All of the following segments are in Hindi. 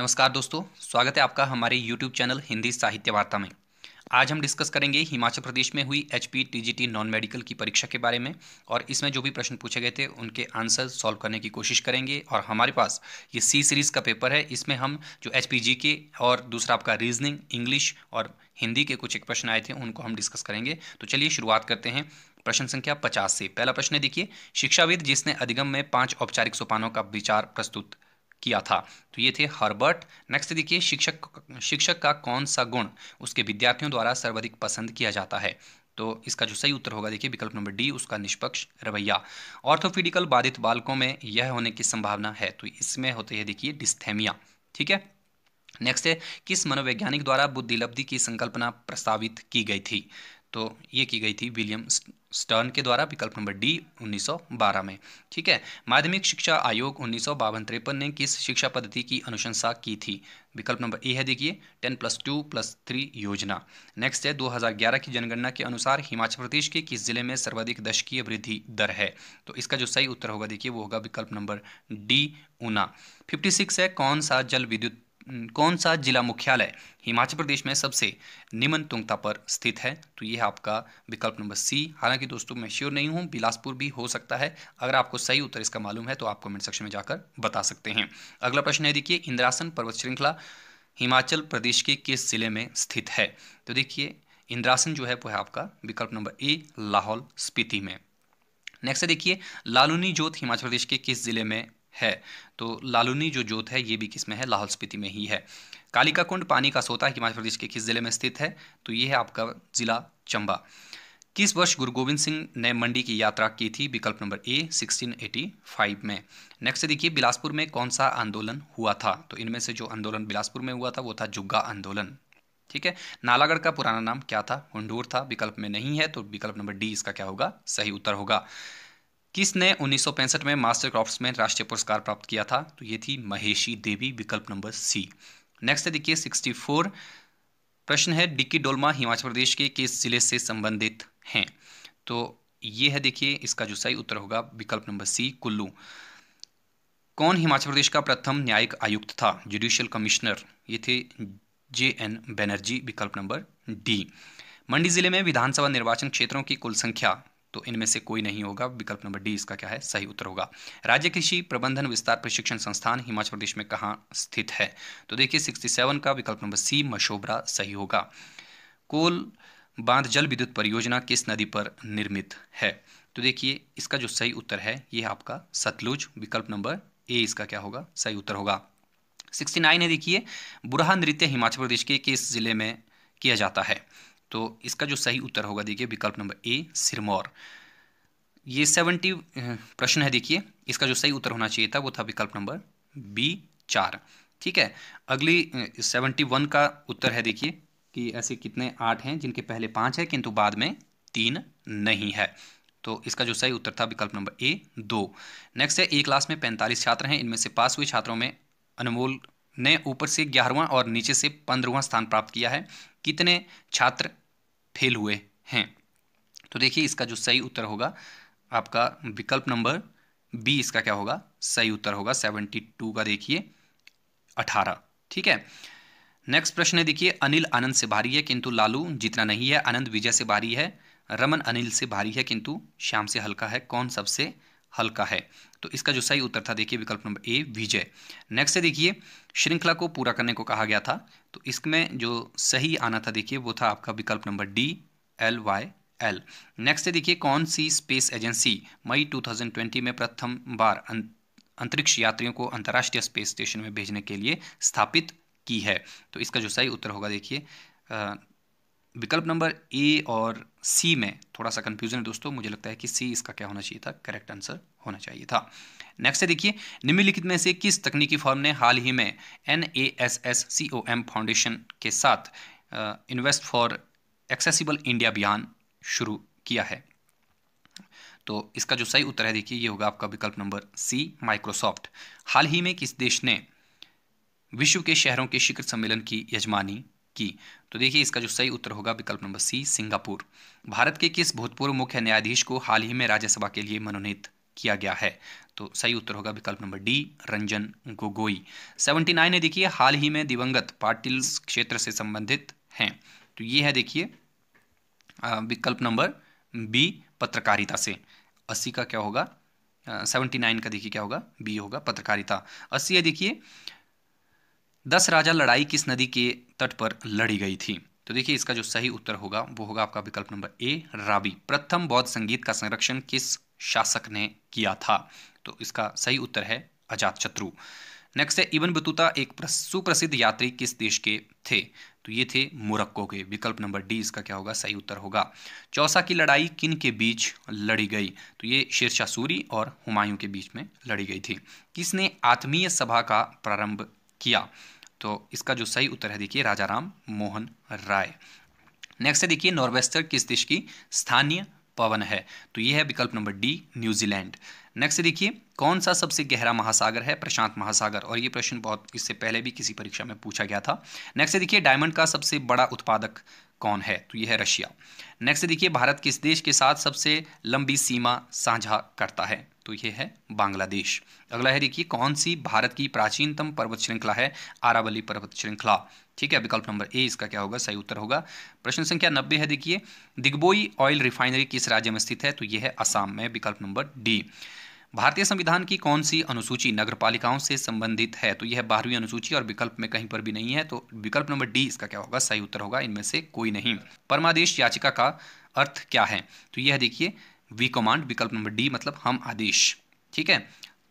नमस्कार दोस्तों स्वागत है आपका हमारे YouTube चैनल हिंदी साहित्य वार्ता में आज हम डिस्कस करेंगे हिमाचल प्रदेश में हुई एच पी नॉन मेडिकल की परीक्षा के बारे में और इसमें जो भी प्रश्न पूछे गए थे उनके आंसर सॉल्व करने की कोशिश करेंगे और हमारे पास ये सी सीरीज़ का पेपर है इसमें हम जो एच पी के और दूसरा आपका रीजनिंग इंग्लिश और हिंदी के कुछ एक प्रश्न आए थे उनको हम डिस्कस करेंगे तो चलिए शुरुआत करते हैं प्रश्न संख्या पचास से पहला प्रश्न देखिए शिक्षाविद जिसने अधिगम में पाँच औपचारिक सोपानों का विचार प्रस्तुत किया था तो ये थे हर्बर्ट नेक्स्ट देखिए शिक्षक शिक्षक का कौन सा गुण उसके विद्यार्थियों द्वारा सर्वाधिक पसंद किया जाता है तो इसका जो सही उत्तर होगा देखिए विकल्प नंबर डी उसका निष्पक्ष रवैया ऑर्थोफिडिकल बाधित बालकों में यह होने की संभावना है तो इसमें होते हैं देखिए डिस्थेमिया ठीक है नेक्स्ट है किस मनोवैज्ञानिक द्वारा बुद्धिलब्धि की संकल्पना प्रस्तावित की गई थी तो ये की गई थी विलियम स्टर्न के द्वारा विकल्प नंबर डी 1912 में ठीक है माध्यमिक शिक्षा आयोग उन्नीस सौ तिरपन ने किस शिक्षा पद्धति की अनुशंसा की थी विकल्प नंबर ए है देखिए ten plus two plus three योजना नेक्स्ट है 2011 की जनगणना के अनुसार हिमाचल प्रदेश के किस जिले में सर्वाधिक दशकीय वृद्धि दर है तो इसका जो सही उत्तर होगा देखिए वो होगा विकल्प नंबर डी ऊना फिफ्टी है कौन सा जल विद्युत कौन सा जिला मुख्यालय हिमाचल प्रदेश में सबसे निम्न तुंगता पर स्थित है तो यह आपका विकल्प नंबर सी हालांकि दोस्तों मैं श्योर नहीं हूं बिलासपुर भी हो सकता है अगर आपको सही उत्तर इसका मालूम है तो आप कमेंट सेक्शन में जाकर बता सकते हैं अगला प्रश्न है देखिए इंद्रासन पर्वत श्रृंखला हिमाचल प्रदेश के किस जिले में स्थित है तो देखिए इंद्रासन जो है वह आपका विकल्प नंबर ए लाहौल स्पीति में नेक्स्ट देखिए लालूनी जोत हिमाचल प्रदेश के किस जिले में है तो लालुनी जो जोत है ये भी किस में है लाहौल स्पीति में ही है कालिका कुंड पानी का सोता हिमाचल प्रदेश के किस ज़िले में स्थित है तो ये है आपका ज़िला चंबा किस वर्ष गुरु गोविंद सिंह ने मंडी की यात्रा की थी विकल्प नंबर ए 1685 में नेक्स्ट देखिए बिलासपुर में कौन सा आंदोलन हुआ था तो इनमें से जो आंदोलन बिलासपुर में हुआ था वो था जुग्गा आंदोलन ठीक है नालागढ़ का पुराना नाम क्या था हुंडूर था विकल्प में नहीं है तो विकल्प नंबर डी इसका क्या होगा सही उत्तर होगा किसने उन्नीस में मास्टर क्राफ्ट्समैन राष्ट्रीय पुरस्कार प्राप्त किया था तो ये थी महेशी देवी विकल्प नंबर सी नेक्स्ट है देखिए 64 प्रश्न है डिक्की डोलमा हिमाचल प्रदेश के किस जिले से संबंधित हैं तो ये है देखिए इसका जो सही उत्तर होगा विकल्प नंबर सी कुल्लू कौन हिमाचल प्रदेश का प्रथम न्यायिक आयुक्त था जुडिशियल कमिश्नर ये थे जे एन बैनर्जी विकल्प नंबर डी मंडी जिले में विधानसभा निर्वाचन क्षेत्रों की कुल संख्या तो इनमें से कोई नहीं होगा विकल्प नंबर डी इसका क्या है सही उत्तर होगा राज्य कृषि प्रबंधन विस्तार प्रशिक्षण संस्थान हिमाचल प्रदेश में कहाँ स्थित है तो देखिए 67 का विकल्प नंबर सी मशोबरा सही होगा कोल बांध जल विद्युत परियोजना किस नदी पर निर्मित है तो देखिए इसका जो सही उत्तर है ये आपका सतलुज विकल्प नंबर ए इसका क्या होगा सही उत्तर होगा नाइन है देखिए बुरहा नृत्य हिमाचल प्रदेश के किस जिले में किया जाता है तो इसका जो सही उत्तर होगा देखिए विकल्प नंबर ए सिरमौर ये सेवेंटी प्रश्न है देखिए इसका जो सही उत्तर होना चाहिए था वो था विकल्प नंबर बी चार ठीक है अगली सेवेंटी वन का उत्तर है देखिए कि ऐसे कितने आठ हैं जिनके पहले पाँच है किंतु बाद में तीन नहीं है तो इसका जो सही उत्तर था विकल्प नंबर ए दो नेक्स्ट है ए क्लास में पैंतालीस छात्र हैं इनमें से पास हुए छात्रों में अनमोल ने ऊपर से ग्यारहवां और नीचे से पंद्रहवां स्थान प्राप्त किया है कितने छात्र फेल हुए हैं तो देखिए इसका जो सही उत्तर होगा आपका विकल्प नंबर बी इसका क्या होगा सही उत्तर होगा सेवेंटी टू का देखिए अठारह ठीक है नेक्स्ट प्रश्न है देखिए अनिल आनंद से भारी है किंतु लालू जितना नहीं है आनंद विजय से भारी है रमन अनिल से भारी है किंतु श्याम से हल्का है कौन सबसे हल्का है तो इसका जो सही उत्तर था देखिए विकल्प नंबर ए विजय नेक्स्ट है देखिए श्रृंखला को पूरा करने को कहा गया था तो इसमें जो सही आना था देखिए वो था आपका विकल्प number D L Y L next है देखिए कौन सी स्पेस एजेंसी मई 2020 में प्रथम बार अं-, अंतरिक्ष यात्रियों को अंतर्राष्ट्रीय स्पेस स्टेशन में भेजने के लिए स्थापित की है तो इसका जो सही उत्तर होगा देखिए विकल्प नंबर ए और सी में थोड़ा सा कंफ्यूजन है दोस्तों मुझे लगता है कि सी इसका क्या होना चाहिए था करेक्ट आंसर होना चाहिए था नेक्स्ट है देखिए निम्नलिखित में से किस तकनीकी फॉर्म ने हाल ही में N A S S C O M foundation के साथ इन्वेस्ट फॉर एक्सेसिबल इंडिया अभियान शुरू किया है तो इसका जो सही उत्तर है देखिए ये होगा आपका विकल्प नंबर सी माइक्रोसॉफ्ट हाल ही में किस देश ने विश्व के शहरों के शिखर सम्मेलन की यजमानी की तो देखिए इसका जो सही उत्तर होगा विकल्प नंबर सी सिंगापुर भारत के किस भूतपूर्व मुख्य न्यायाधीश को हाल ही में राज्यसभा के लिए मनोनीत किया गया है तो सही उत्तर होगा विकल्प नंबर डी रंजन गोगोई 79 है देखिए हाल ही में दिवंगत पाटिल क्षेत्र से संबंधित हैं तो ये है देखिए विकल्प नंबर बी पत्रकारिता से 80 का क्या होगा सेवेंटी नाइन का देखिए क्या होगा बी होगा पत्रकारिता अस्सी है देखिए दस राजा लड़ाई किस नदी के तट पर लड़ी गई थी तो देखिए इसका जो सही उत्तर होगा वो होगा आपका विकल्प नंबर ए राबी प्रथम बौद्ध संगीत का संरक्षण किस शासक ने किया था तो इसका सही उत्तर है अजात शत्रु नेक्स्ट है इबन बतूता एक सुप्रसिद्ध यात्री किस देश के थे तो ये थे मोरक्को के विकल्प नंबर डी इसका क्या होगा सही उत्तर होगा चौसा की लड़ाई किन के बीच लड़ी गई तो ये शेरशाह सूरी और हुमायूं के बीच में लड़ी गई थी किसने आत्मीय सभा का प्रारंभ किया तो इसका जो सही उत्तर है देखिए राजा राम मोहन राय नेक्स्ट है देखिए नॉर्वेस्टर किस देश की स्थानीय पवन है तो यह है विकल्प नंबर डी न्यूजीलैंड नेक्स्ट देखिए कौन सा सबसे गहरा महासागर है प्रशांत महासागर और ये प्रश्न बहुत इससे पहले भी किसी परीक्षा में पूछा गया था नेक्स्ट देखिए डायमंड का सबसे बड़ा उत्पादक कौन है तो यह है रशिया नेक्स्ट देखिए भारत किस देश के साथ सबसे लंबी सीमा साझा करता है तो ये है बांग्लादेश अगला है देखिए कौन सी भारत की प्राचीनतम पर्वत श्रृंखला है आरावली पर्वत श्रृंखला ठीक है विकल्प नंबर ए इसका क्या होगा सही उत्तर होगा प्रश्न संख्या नब्बे है देखिए दिग्बोई ऑयल रिफाइनरी किस राज्य में स्थित है तो यह है असम में विकल्प नंबर डी भारतीय संविधान की कौन सी अनुसूची नगर पालिकाओं से संबंधित है तो यह बारहवीं अनुसूची और विकल्प में कहीं पर भी नहीं है तो विकल्प नंबर डी इसका क्या होगा सही उत्तर होगा इनमें से कोई नहीं परमादेश याचिका का अर्थ क्या है तो यह देखिए वी कमांड विकल्प नंबर डी मतलब हम आदेश ठीक है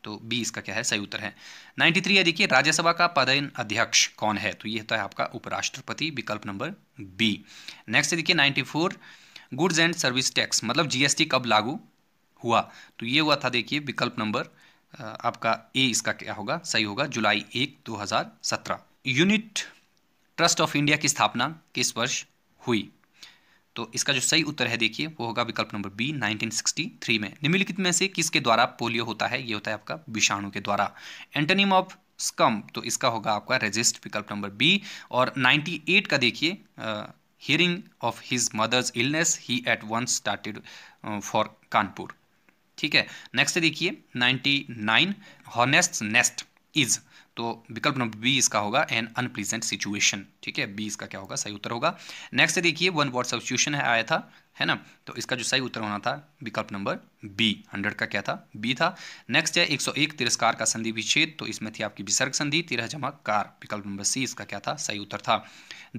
तो बी इसका क्या है सही उत्तर है 93 है देखिए राज्यसभा का पद अध्यक्ष कौन है तो ये होता तो है आपका उपराष्ट्रपति विकल्प नंबर बी नेक्स्ट देखिए 94 गुड्स एंड सर्विस टैक्स मतलब जीएसटी कब लागू हुआ तो ये हुआ था देखिए विकल्प नंबर आपका ए इसका क्या होगा सही होगा जुलाई एक दो यूनिट ट्रस्ट ऑफ इंडिया की स्थापना किस वर्ष हुई तो इसका जो सही उत्तर है देखिए वो होगा विकल्प नंबर बी 1963 में निम्नलिखित में से किसके द्वारा पोलियो होता है ये होता है आपका विषाणु के द्वारा एंटोनिम ऑफ स्कम तो इसका होगा आपका रेजिस्ट विकल्प नंबर बी और 98 का देखिए hearing of his mother's illness he at once started for Kanpur ठीक है नेक्स्ट देखिए नाइन्टी नाइन नेस्ट इज तो विकल्प नंबर बी इसका होगा एन अनप्लीजेंट सिचुएशन ठीक है बी इसका क्या होगा सही उत्तर होगा नेक्स्ट देखिए वन वर्ड सब्सिट्यूशन है आया था है ना तो इसका जो सही उत्तर होना था विकल्प नंबर बी हंड्रेड का क्या था बी था नेक्स्ट है एक सौ एक तिरस्कार का संधि विच्छेद तो इसमें थी आपकी विसर्ग संधि तिरह जमा कार विकल्प नंबर सी इसका क्या था सही उत्तर था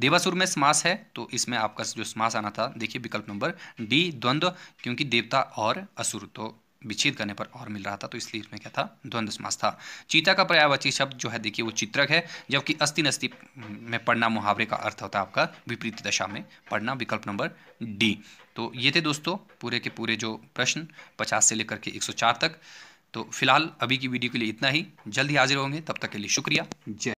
देवासुर में समास है तो इसमें आपका जो समास आना था देखिए विकल्प नंबर डी द्वंद्व क्योंकि देवता और असुर तो विच्छेद करने पर और मिल रहा था तो इसलिए इसमें क्या था द्वंद्व समास था चीता का पर्यायवाची शब्द जो है देखिए वो चित्रक है जबकि अस्थि नस्थि में पढ़ना मुहावरे का अर्थ होता है आपका विपरीत दशा में पढ़ना विकल्प नंबर डी तो ये थे दोस्तों पूरे के पूरे जो प्रश्न पचास से लेकर के चार तक तो फिलहाल अभी की वीडियो के लिए इतना ही जल्द हाजिर होंगे तब तक के लिए शुक्रिया जय